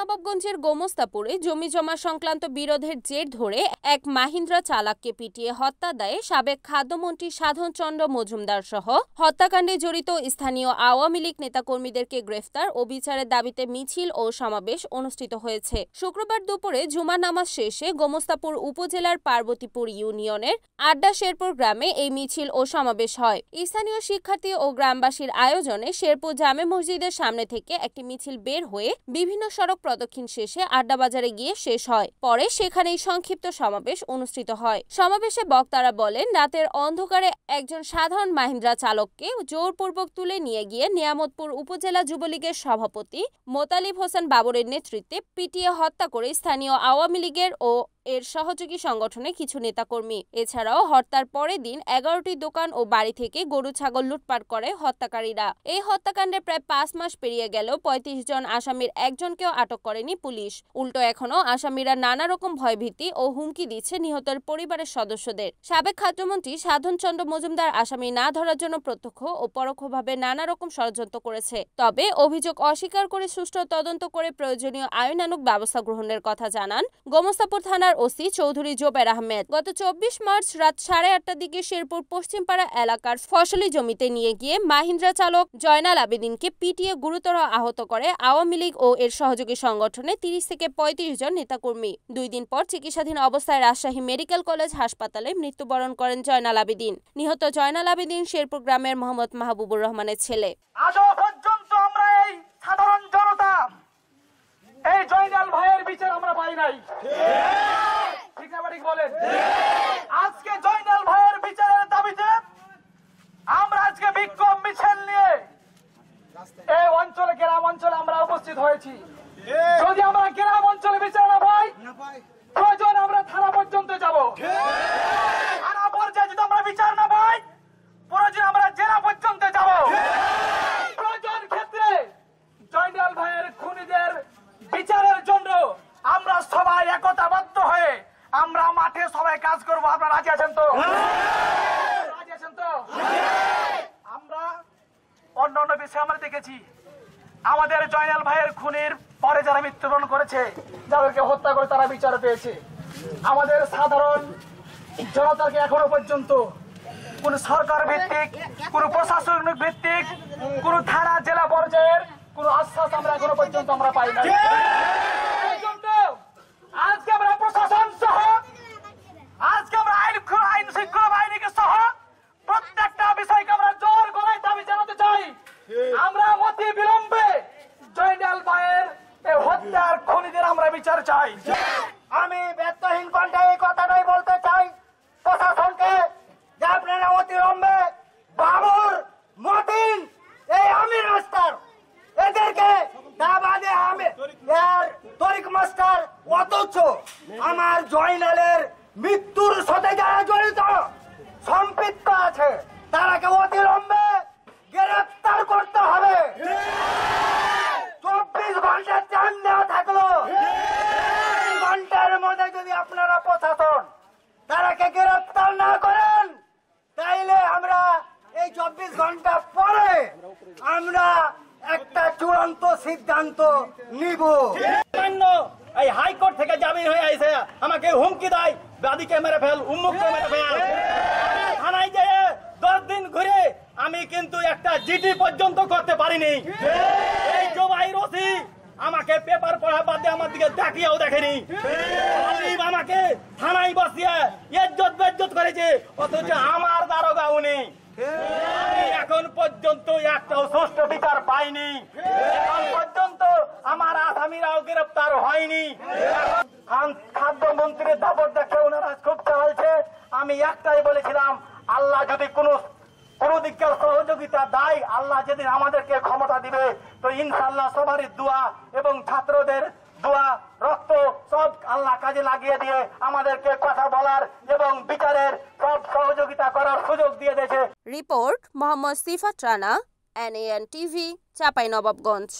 নবাবগঞ্জের গোমস্তাপুরে জমিজমা সংক্রান্ত বিরোধের জের ধরে এক মাহিন্দ্রা চালককে পিটিয়ে হত্যা দেয় সাবেক খাদ্যমন্ত্রী সাধন চন্দ্র মজুমদার সহ হত্যাকাণ্ডে জড়িত স্থানীয় আওয়ামী লীগ নেতাকর্মীদেরকে গ্রেফতার ও বিচারের দাবিতে মিছিল ও সমাবেশ অনুষ্ঠিত হয়েছে শুক্রবার দুপুরে জুমা নামাজ শেষে গোমস্তাপুর উপজেলার পার্বতীপুর ইউনিয়নের আড্ডা শেরপুর গ্রামে এই মিছিল ও সমাবেশ হয় স্থানীয় শিক্ষার্থী ও গ্রামবাসীর আয়োজনে শেরপুর জামে মসজিদের সামনে থেকে একটি মিছিল বের হয়ে বিভিন্ন সড়ক প্রদক্ষিণ শেষে আড্ডাবাজারে গিয়ে শেষ হয় পরে সেখানেই সংক্ষিপ্ত সমাবেশ অনুষ্ঠিত হয় সমাবেশে বক্তারা বলেন রাতের অন্ধকারে একজন সাধারণ মাহিন্দ্রা চালককে জোরপূর্বক তুলে নিয়ে গিয়ে নিয়ামতপুর উপজেলা যুবলীগের সভাপতি মোতালিব হোসেন বাবরের নেতৃত্বে পিটিয়ে হত্যা করে স্থানীয় আওয়ামী লীগের ও এর সহযোগী সংগঠনে কিছু নেতাকর্মী এছাড়াও হরতার পরের দিন এগারোটি দোকান ও বাড়ি থেকে গরু ছাগল লুটপাট করে হত্যাকারীরা এই হত্যাকাণ্ডে প্রায় পাঁচ মাস পেরিয়ে গেল পঁয়ত্রিশ জন আসামির একজনকেও আটক করেনি পুলিশ উল্টো এখনও আসামিরা নানা রকম ভয়ভীতি ও হুমকি দিচ্ছে নিহতের পরিবারের সদস্যদের সাবেক খাদ্যমন্ত্রী সাধন চন্দ্র মজুমদার আসামি না ধরার জন্য প্রত্যক্ষ ও পরোক্ষভাবে নানা রকম ষড়যন্ত্র করেছে তবে অভিযোগ অস্বীকার করে সুষ্ঠু তদন্ত করে প্রয়োজনীয় আইনানুক ব্যবস্থা গ্রহণের কথা জানান গোমস্তাপুর থানার ওসি চৌধুরী জোবের আহমেদ গত চব্বিশ মার্চ রাত সাড়ে আটটার দিকে শেরপুর পশ্চিমপাড়া এলাকার ফসলি জমিতে নিয়ে গিয়ে মাহিন্দ্রা চালক জয়নাল আবেদিনকে পিটিয়ে গুরুতর আহত করে আওয়ামী লীগ ও এর সহযোগী সংগঠনে তিরিশ থেকে পঁয়ত্রিশ জন নেতাকর্মী দুই দিন পর চিকিৎসাধীন অবস্থায় রাজশাহী মেডিকেল কলেজ হাসপাতালে মৃত্যুবরণ করেন জয়নাল আবেদিন নিহত জয়নাল আবেদিন শেরপুর গ্রামের মোহাম্মদ মাহবুবুর রহমানের ছেলে সাধারণ জনতা এই জয়নাল ভাইয়ের বিচার আমরা পাই নাই হয়েছি যদি আমরা গ্রাম অঞ্চলে বিচার না ভাই প্রয়োজন আমরা থানা পর্যন্ত যাব থানা পর্যায়ে যদি আমরা বিচার না ভাই প্রয়োজন আমরা জেলা পর্যন্ত যাব প্রয়োজন ক্ষেত্রে জয়নাল ভাইয়ের খুনিদের বিচারের জন্য আমরা সবাই একতাবদ্ধ হয়ে আমরা মাঠে সবাই কাজ করবো আপনারা রাজি আছেন তো রাজি আছেন তো আমরা অন্য অন্য বিষয়ে আমরা দেখেছি আমাদের জয়নাল ভাইয়ের খুনের পরে যারা মৃত্যুবরণ করেছে যাদেরকে হত্যা করে তারা বিচার পেয়েছে আমাদের সাধারণ জনতাকে এখনো পর্যন্ত কোন সরকার ভিত্তিক কোন প্রশাসনিক ভিত্তিক কোন থানা জেলা পর্যায়ের কোন আশ্বাস আমরা এখনো পর্যন্ত আমরা পাই না চাই আমি ব্যর্থহীন কণ্ঠে এই কথাটাই বলতে চাই প্রশাসনকে যে আপনারা অবিলম্বে বাবুর মতিন এই আমির মাস্টার এদেরকে আমি আমার জয়নালের মৃত্যুর সাথে ঘন্টা পরে আমরা একটা চূড়ান্ত সিদ্ধান্ত নিব এই হাইকোর্ট থেকে জামিন হয়ে আছে আমাকে হুমকি দেয় দাদিকে মেরে ফেল উন্মুক্ত মেরে ফেল থানায় যেয়ে দশ দিন ঘুরে আমি কিন্তু একটা জিটি পর্যন্ত করতে পারিনি এই জবাই রসি আমাকে পেপার পড়া দিয়ে আমার দিকে তাকিয়েও দেখেনি আমাকে থানায় বসিয়ে এজ্জত বেজ্জত করেছে অথচ আমার দারোগা উনি পর্যন্ত একটাও সুষ্ঠু বিচার পাইনি এখন পর্যন্ত আমার আসামিরাও গ্রেফতার হয়নি খাদ্যমন্ত্রীর দাবর দেখে ওনারা খুব চালছে আমি একটাই বলেছিলাম আল্লাহ যদি কোনো কোন দিককার সহযোগিতা দেয় আল্লাহ যেদিন আমাদেরকে ক্ষমতা দিবে তো ইনশাল্লাহ সবারই দোয়া এবং ছাত্রদের দোয়া রক্ত সব আল্লাহ কাজে লাগিয়ে দিয়ে আমাদেরকে কথা বলার এবং বিচারের সব সহযোগিতা করার সুযোগ দিয়ে দিয়েছে report Mohammad Sifat Rana NAN TV Chapai Nawabganj